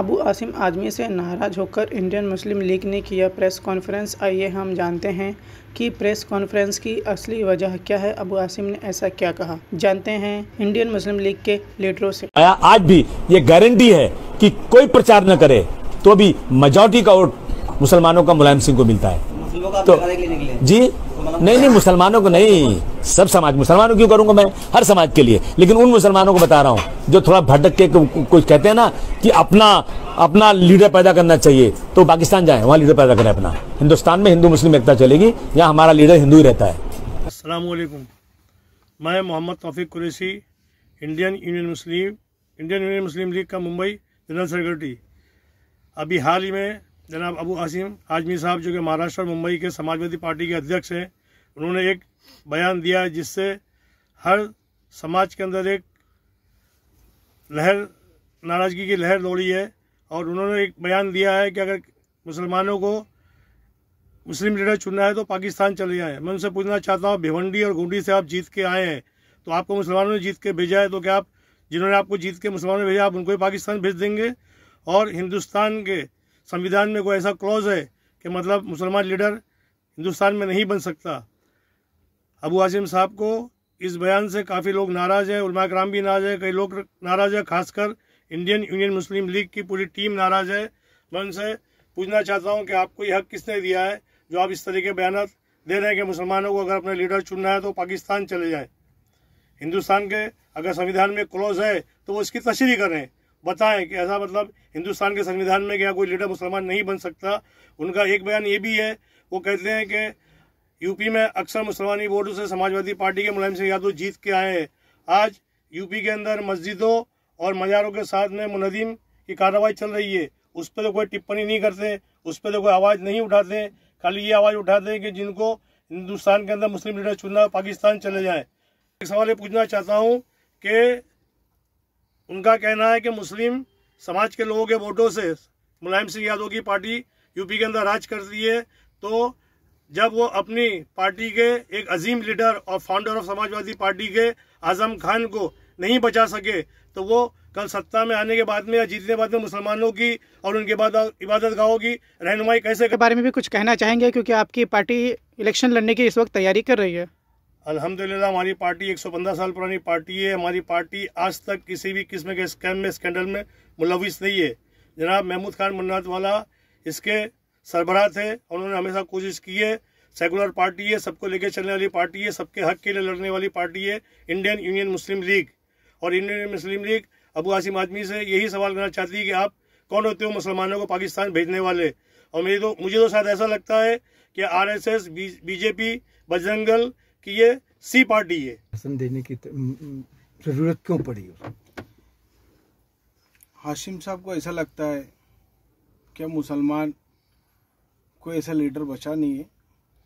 अबू आसिम आजमी से नाराज होकर इंडियन मुस्लिम लीग ने किया प्रेस कॉन्फ्रेंस आइए हम जानते हैं कि प्रेस कॉन्फ्रेंस की असली वजह क्या है अबू आसिम ने ऐसा क्या कहा जानते हैं इंडियन मुस्लिम लीग के लीडरों से आज भी ये गारंटी है कि कोई प्रचार न करे तो भी मेजोरिटी का वोट मुसलमानों का मुलायम सिंह को मिलता है तो जी नहीं नहीं मुसलमानों को नहीं सब समाज मुसलमानों क्यों करूंगा मैं हर समाज के लिए लेकिन उन मुसलमानों को बता रहा हूँ जो थोड़ा भटक के कुछ कहते हैं ना कि अपना अपना लीडर पैदा करना चाहिए तो पाकिस्तान जाए वहाँ लीडर पैदा करें अपना हिंदुस्तान में हिंदू मुस्लिम एकता चलेगी यहाँ हमारा लीडर हिंदू ही रहता है असलकुम मैं मोहम्मद तोफ़ी Qureshi Indian Union Muslim Indian Union Muslim League का मुंबई जनरल सेक्रेटरी अभी हाल ही में जनाब अबू आसिम आजमी साहब जो कि महाराष्ट्र और मुंबई के समाजवादी पार्टी के अध्यक्ष हैं उन्होंने एक बयान दिया जिससे हर समाज के अंदर एक लहर नाराज़गी की लहर दौड़ी है और उन्होंने एक बयान दिया है कि अगर मुसलमानों को मुस्लिम लीडर चुनना है तो पाकिस्तान चले जाएं मैं उनसे पूछना चाहता हूँ भिवंडी और गुंडी से आप जीत के आए हैं तो आपको मुसलमानों ने जीत के भेजा है तो क्या आप जिन्होंने आपको जीत के मुसलमानों ने भेजा आप उनको ही पाकिस्तान भेज देंगे और हिंदुस्तान के संविधान में कोई ऐसा क्लॉज है कि मतलब मुसलमान लीडर हिंदुस्तान में नहीं बन सकता अबू आसिम साहब को इस बयान से काफ़ी लोग नाराज़ हैं उलमा कराम भी नाराज़ है कई लोग नाराज़ है खासकर इंडियन यूनियन मुस्लिम लीग की पूरी टीम नाराज़ है मैं उनसे पूछना चाहता हूँ कि आपको ये हक किसने दिया है जो आप इस तरीके बयान दे रहे हैं कि मुसलमानों को अगर अपने लीडर चुनना है तो पाकिस्तान चले जाए हिंदुस्तान के अगर संविधान में क्लोज है तो वो इसकी तशरी करें बताएं कि ऐसा मतलब हिंदुस्तान के संविधान में क्या कोई लीडर मुसलमान नहीं बन सकता उनका एक बयान ये भी है वो कहते हैं कि यूपी में अक्सर मुसलमानी वोट से समाजवादी पार्टी के मुलायम सिंह यादव जीत के आए हैं आज यूपी के अंदर मस्जिदों और मज़ारों के साथ में मुनदिम की कार्रवाई चल रही है उस पर तो कोई टिप्पणी नहीं करते उस पर तो कोई आवाज़ नहीं उठाते खाली ये आवाज़ उठाते हैं कि जिनको हिंदुस्तान के अंदर मुस्लिम लीडर चुनना पाकिस्तान चले जाए एक सवाल ये पूछना चाहता हूँ कि उनका कहना है कि मुस्लिम समाज के लोगों के वोटों से मुलायम सिंह यादव की पार्टी यूपी के अंदर राज करती है तो जब वो अपनी पार्टी के एक अजीम लीडर और फाउंडर ऑफ समाजवादी पार्टी के आजम खान को नहीं बचा सके तो वो कल सत्ता में आने के बाद में या जीतने के बाद में मुसलमानों की और उनके बाद इबादत गाहों की रहनुमाई कैसे के बारे में भी कुछ कहना चाहेंगे क्योंकि आपकी पार्टी इलेक्शन लड़ने की इस वक्त तैयारी कर रही है अल्हम्दुलिल्लाह हमारी पार्टी 115 साल पुरानी पार्टी है हमारी पार्टी आज तक किसी भी किस्म के स्कैम में स्कैंडल में मुलविस नहीं है जनाब महमूद खान मन्नात वाला इसके सरबराह थे उन्होंने हमेशा कोशिश की है सेकुलर पार्टी है सबको लेके चलने वाली पार्टी है सबके हक के लिए लड़ने वाली पार्टी है इंडियन यूनियन मुस्लिम लीग और Indian Muslim League Abu Asim आदमी से यही सवाल करना चाहती है कि आप कौन होते हो मुसलमानों को पाकिस्तान भेजने वाले और मेरी तो मुझे तो शायद ऐसा लगता है कि एस बीजेपी बजरंगल की ये सी पार्टी है देने की जरूरत क्यों पड़ी हो हाशिम साहब को ऐसा लगता है क्या मुसलमान कोई ऐसा लीडर बचा नहीं है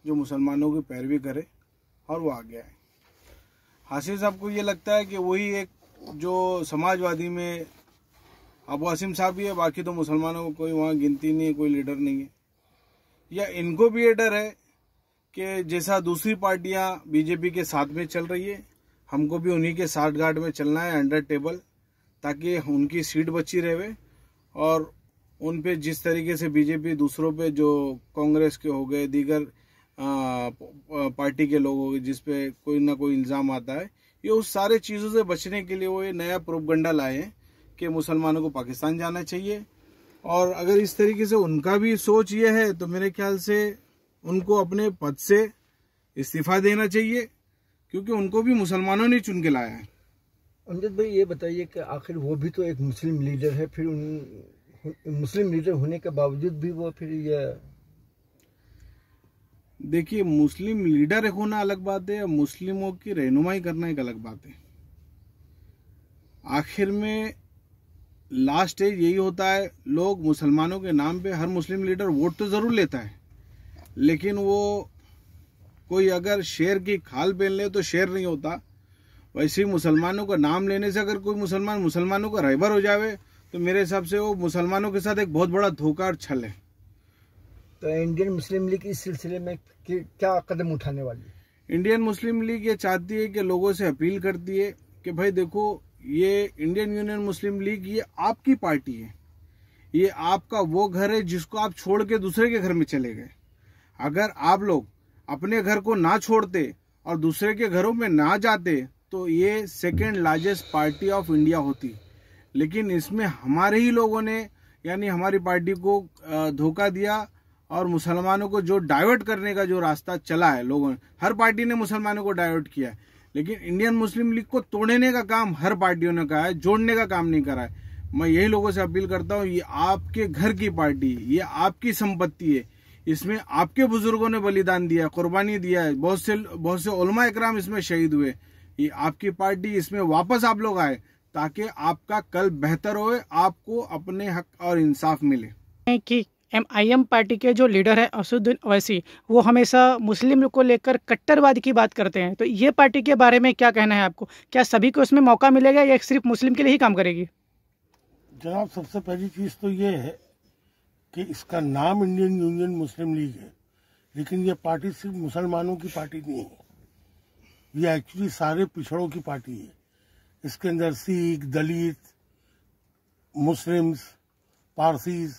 जो मुसलमानों की पैरवी करे और वो आ गया है हासिल साहब को ये लगता है कि वही एक जो समाजवादी में अब वसीम साहब भी है बाकी तो मुसलमानों को कोई वहाँ गिनती नहीं है कोई लीडर नहीं है या इनको भी ये डर है कि जैसा दूसरी पार्टियाँ बीजेपी के साथ में चल रही है हमको भी उन्हीं के साठ गार्ड में चलना है अंडर टेबल ताकि उनकी सीट बची रहे और उन पे जिस तरीके से बीजेपी दूसरों पे जो कांग्रेस के हो गए दीगर पार्टी के लोग हो गए जिसपे कोई ना कोई इल्ज़ाम आता है ये उस सारे चीज़ों से बचने के लिए वो ये नया प्रोपगंडा लाए हैं कि मुसलमानों को पाकिस्तान जाना चाहिए और अगर इस तरीके से उनका भी सोच ये है तो मेरे ख्याल से उनको अपने पद से इस्तीफा देना चाहिए क्योंकि उनको भी मुसलमानों ने चुन के लाया है अमजद भाई ये बताइए कि आखिर वो भी तो एक मुस्लिम लीडर है फिर उन मुस्लिम लीडर होने के बावजूद भी वो फिर ये देखिए मुस्लिम लीडर होना अलग बात है मुस्लिमों की रहनुमाई करना एक अलग बात है आखिर में लास्ट स्टेज यही होता है लोग मुसलमानों के नाम पे हर मुस्लिम लीडर वोट तो ज़रूर लेता है लेकिन वो कोई अगर शेर की खाल पहन ले तो शेर नहीं होता वैसे ही मुसलमानों का नाम लेने से अगर कोई मुसलमान मुसलमानों का रहबर हो जावे तो मेरे हिसाब से वो मुसलमानों के साथ एक बहुत बड़ा धोखा और छल है तो इंडियन मुस्लिम लीग इस सिलसिले में क्या कदम उठाने वाली है इंडियन मुस्लिम लीग ये चाहती है कि लोगों से अपील करती है कि भाई देखो ये इंडियन यूनियन मुस्लिम लीग ये आपकी पार्टी है ये आपका वो घर है जिसको आप छोड़ के दूसरे के घर में चले गए अगर आप लोग अपने घर को ना छोड़ते और दूसरे के घरों में ना जाते तो ये second largest party of India होती लेकिन इसमें हमारे ही लोगों ने यानी हमारी पार्टी को धोखा दिया और मुसलमानों को जो डाइवर्ट करने का जो रास्ता चला है लोगों ने हर पार्टी ने मुसलमानों को डाइवर्ट किया है लेकिन इंडियन मुस्लिम लीग को तोड़ने का काम हर पार्टियों ने कहा है जोड़ने का काम नहीं करा है मैं यही लोगों से अपील करता हूँ ये आपके घर की पार्टी ये आपकी संपत्ति है इसमें आपके बुजुर्गों ने बलिदान दिया कुर्बानी दिया है बहुत से बहुत से उलमा इकराम इसमें शहीद हुए ये आपकी पार्टी इसमें वापस आप लोग आए ताकि आपका कल बेहतर हो आपको अपने हक और इंसाफ मिले कि एम पार्टी के जो लीडर है असुद्दीन अवैसी वो हमेशा मुस्लिम को लेकर कट्टरवाद की बात करते हैं तो ये पार्टी के बारे में क्या कहना है आपको क्या सभी को इसमें मौका मिलेगा या सिर्फ मुस्लिम के लिए ही काम करेगी जनाब सबसे पहली चीज़ तो ये है कि इसका नाम इंडियन यूनियन मुस्लिम लीग है लेकिन ये पार्टी सिर्फ मुसलमानों की पार्टी नहीं है ये एक्चुअली सारे पिछड़ों की पार्टी है इसके अंदर सिख दलित मुस्लिम्स पारसीज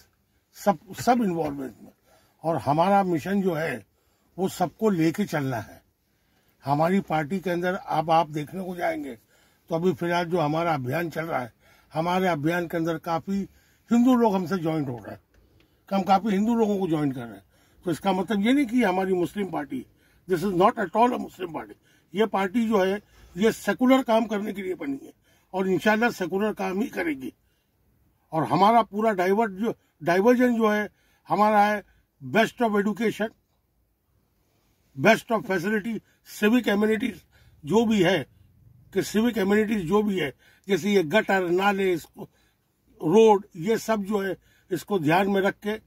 सब सब इन्वॉल्वमेंट में और हमारा मिशन जो है वो सबको लेके चलना है हमारी पार्टी के अंदर अब आप देखने को जाएंगे तो अभी फिलहाल जो हमारा अभियान चल रहा है हमारे अभियान के अंदर काफ़ी हिंदू लोग हमसे ज्वाइंट हो रहे हैं हम काफ़ी हिंदू लोगों को ज्वाइन कर रहे हैं तो इसका मतलब ये नहीं कि हमारी Muslim party this is not at all a Muslim party ये पार्टी जो है ये सेकुलर काम करने के लिए बनी है और इंशाल्लाह सेकुलर काम ही करेगी और हमारा पूरा डाइवर्ट जो डाइवर्जन जो है हमारा है best of education best of facility civic amenities जो भी है कि सिविक एम्यूनिटीज जो भी है जैसे ये गटर नाले रोड ये सब जो है इसको ध्यान में रख के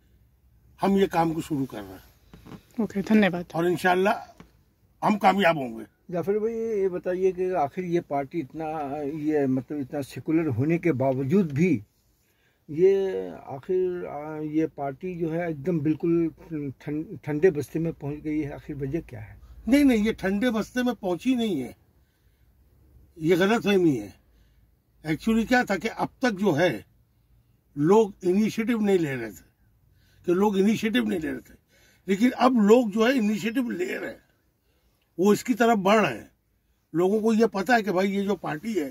हम ये काम को शुरू कर रहे हैं ओके okay, धन्यवाद और इनशाला हम कामयाब होंगे जाफिर भाई ये बताइए कि आखिर ये पार्टी इतना ये मतलब इतना सेकुलर होने के बावजूद भी ये आखिर ये पार्टी जो है एकदम बिल्कुल ठंडे बस्ते में पहुंच गई है आखिर वजह क्या है नहीं नहीं ये ठंडे बस्ते में पहुंची नहीं है ये गलत फहमी है एक्चुअली क्या था कि अब तक जो है लोग इनिशिएटिव नहीं ले रहे थे कि लोग इनिशिएटिव नहीं ले रहे थे लेकिन अब लोग जो है इनिशिएटिव ले रहे हैं वो इसकी तरफ बढ़ रहे हैं लोगों को ये पता है कि भाई ये जो पार्टी है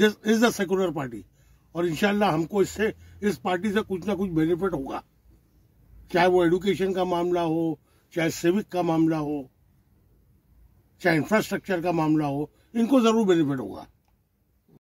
this is the secular party और इनशाला हमको इससे इस पार्टी से कुछ ना कुछ बेनिफिट होगा चाहे वो एडुकेशन का मामला हो चाहे सिविक का मामला हो चाहे इंफ्रास्ट्रक्चर का मामला हो इनको जरूर बेनिफिट होगा